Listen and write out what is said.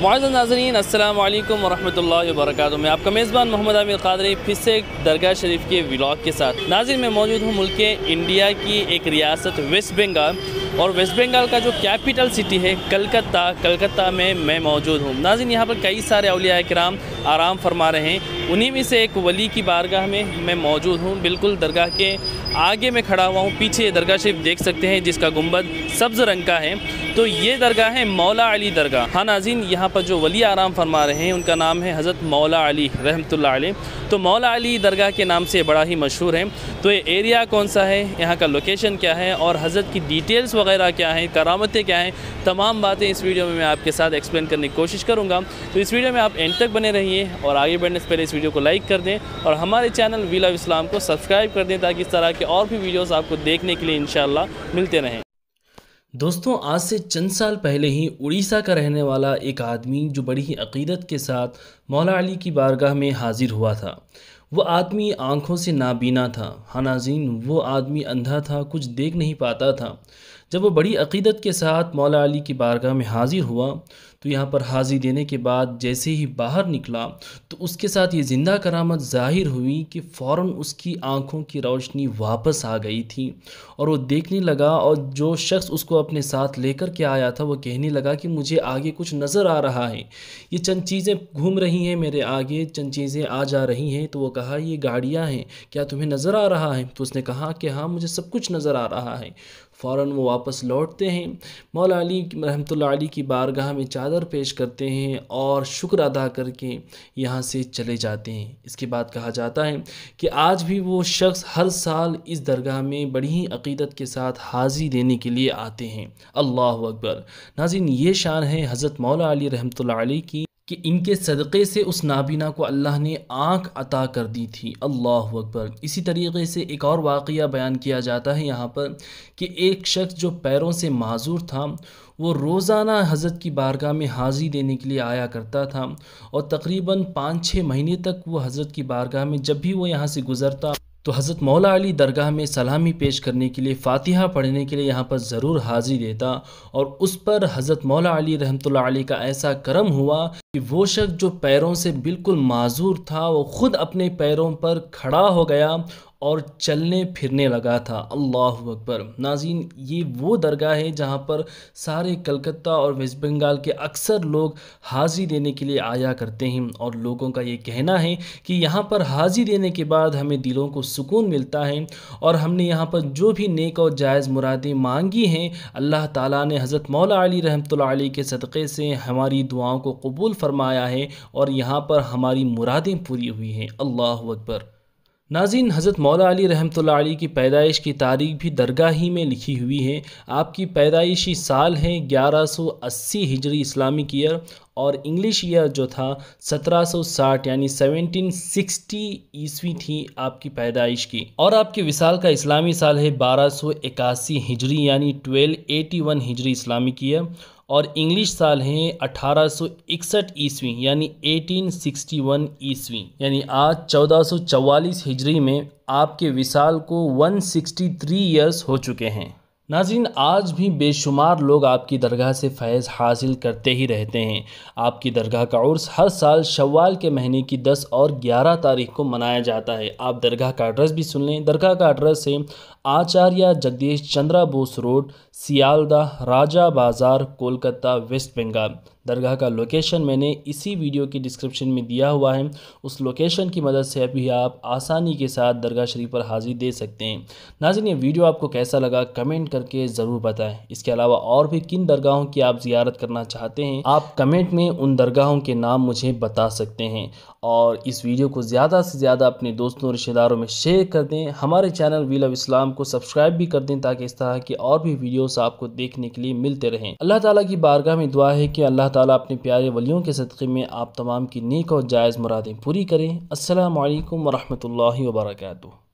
मौजूद नाजरीन अल्लाम वरह वर्क मैं आपका मेज़बान मोहम्मद आमिर कादरी फिर से दरगाह शरीफ के व्लाग के साथ नाजिर में मौजूद हूँ मुल्क इंडिया की एक रियासत वेस्ट बंगाल और वेस्ट बंगाल का जो कैपिटल सिटी है कलकत्ता कलकत्ता में मैं मौजूद हूँ नाजिन यहाँ पर कई सारे अलिया कराम आराम फरमा रहे हैं उन्हीं में से एक वली की बारगाह में मैं मौजूद हूँ बिल्कुल दरगाह के आगे मैं खड़ा हुआ हूँ पीछे दरगाह शरीफ देख सकते हैं जिसका गुम्बद सब्ज़ रंग का है तो ये दरगाह है मौला अली दरगाह हाँ नाज़िन यहाँ पर जो वली आराम फरमा रहे हैं उनका नाम है हज़रत मौला अली रहमत आलि तो मौला अली दरगाह के नाम से बड़ा ही मशहूर है तो ये एरिया कौन सा है यहाँ का लोकेशन क्या है और हज़रत की डिटेल्स वगैरह क्या हैं करामतें क्या हैं तमाम बातें इस वीडियो में मैं आपके साथ एक्सप्लेन करने की कोशिश करूँगा तो इस वीडियो में आप एंड तक बने रहिए और आगे बढ़ने से पहले इस वीडियो को लाइक कर दें और हमारे चैनल वी इस्लाम को सब्सक्राइब कर दें ताकि इस तरह के और भी वीडियोज़ आपको देखने के लिए इन मिलते रहें दोस्तों आज से चंद साल पहले ही उड़ीसा का रहने वाला एक आदमी जो बड़ी ही अकीदत के साथ मौला अली की बारगाह में हाजिर हुआ था वह आदमी आंखों से नाबीना था हानाजीन वो आदमी अंधा था कुछ देख नहीं पाता था जब वो बड़ी अकीदत के साथ मौला अली की बारगाह में हाज़िर हुआ तो यहाँ पर हाज़िर देने के बाद जैसे ही बाहर निकला तो उसके साथ ये ज़िंदा करामत ज़ाहिर हुई कि फ़ौर उसकी आँखों की रोशनी वापस आ गई थी और वो देखने लगा और जो शख्स उसको अपने साथ लेकर के आया था वो कहने लगा कि मुझे आगे कुछ नज़र आ रहा है ये चंद चीज़ें घूम रही हैं मेरे आगे चंद चीज़ें आ जा रही हैं तो वो कहा ये गाड़ियाँ हैं क्या तुम्हें नज़र आ रहा है तो उसने कहा कि हाँ मुझे सब कुछ नज़र आ रहा है फ़ौर वो वापस लौटते हैं मौला अली रहमत आली की बारगाह में चादर पेश करते हैं और शुक्र अदा करके यहाँ से चले जाते हैं इसके बाद कहा जाता है कि आज भी वो शख्स हर साल इस दरगाह में बड़ी ही अकीदत के साथ हाजिर देने के लिए आते हैं अल्लाह अकबर नाजिन ये शान है हज़रत मौला अली रहमत की कि इनके सदक़े से उस नाबीना को अल्लाह ने आँख अता कर दी थी अल्लाह अकबर इसी तरीके से एक और वाक़ बयान किया जाता है यहाँ पर कि एक शख्स जो पैरों से माजूर था वो रोज़ाना हज़रत की बारगाह में हाज़िर देने के लिए आया करता था और तकरीबन पाँच छः महीने तक वो हज़रत की बारगाह में जब भी वो यहाँ से गुज़रता तो हज़रत मौला अली दरगाह में सलामी पेश करने के लिए फ़ातिहा पढ़ने के लिए यहाँ पर ज़रूर हाज़िर देता और उस पर हज़रत मौला अली रहमतुल्लाह अली का ऐसा करम हुआ कि वो शख्स जो पैरों से बिल्कुल माजूर था वो ख़ुद अपने पैरों पर खड़ा हो गया और चलने फिरने लगा था अल्लाह अकबर नाजीन ये वो दरगाह है जहाँ पर सारे कलकत्ता और वेस्ट बंगाल के अक्सर लोग हाजिरी देने के लिए आया करते हैं और लोगों का ये कहना है कि यहाँ पर हाजिरी देने के बाद हमें दिलों को सुकून मिलता है और हमने यहाँ पर जो भी नेक और जायज़ मुरादें मांगी हैं अल्लाह ताला ने हज़रत मौला अली रहमत के सदक़े से हमारी दुआओं को कबूल फरमाया है और यहाँ पर हमारी मुरादें पूरी हुई हैं अल्लाह अकबर नाजिन हज़रत मौला अली रहमत अली की पैदाइश की तारीख भी दरगाह ही में लिखी हुई है आपकी पैदाइशी साल है 1180 हिजरी इस्लामिक ईयर और इंग्लिश ईयर जो था 1760 यानी 1760 ईस्वी थी आपकी पैदाइश की और आपके विसाल का इस्लामी साल है 1281 हिजरी यानी 1281 हिजरी इस्लामिक ईयर और इंग्लिश साल हैं अठारह सौ इकसठ ईस्वी यानी 1861 ईस्वी यानी आज 1444 हिजरी में आपके विशाल को 163 इयर्स हो चुके हैं नाजिन आज भी बेशुमार लोग आपकी दरगाह से फैज़ हासिल करते ही रहते हैं आपकी दरगाह का उर्स हर साल शवाल के महीने की 10 और 11 तारीख को मनाया जाता है आप दरगाह का एड्रेस भी सुन लें दरगाह का एड्रेस है आचार्य जगदीश चंद्रा बोस रोड सियालदा राजा बाज़ार कोलकाता वेस्ट बंगाल दरगाह का लोकेशन मैंने इसी वीडियो के डिस्क्रिप्शन में दिया हुआ है उस लोकेशन की मदद से अभी आप आसानी के साथ दरगाह शरीफ पर हाज़िर दे सकते हैं नाजिन ये वीडियो आपको कैसा लगा कमेंट करके ज़रूर बताएं इसके अलावा और भी किन दरगाहों की आप जियारत करना चाहते हैं आप कमेंट में उन दरगाहों के नाम मुझे बता सकते हैं और इस वीडियो को ज़्यादा से ज़्यादा अपने दोस्तों और रिश्तेदारों में शेयर कर दें हमारे चैनल वील ऑफ इस्लाम को सब्सक्राइब भी कर दें ताकि इस तरह की और भी वीडियो न्यूज़ आपको देखने के लिए मिलते रहें अल्लाह ताला की बारगाह में दुआ है कि अल्लाह ताला अपने प्यारे वलियों के सदक़े में आप तमाम की नेक और जायज़ मुरादें पूरी करें असलकम वरहमल वर्का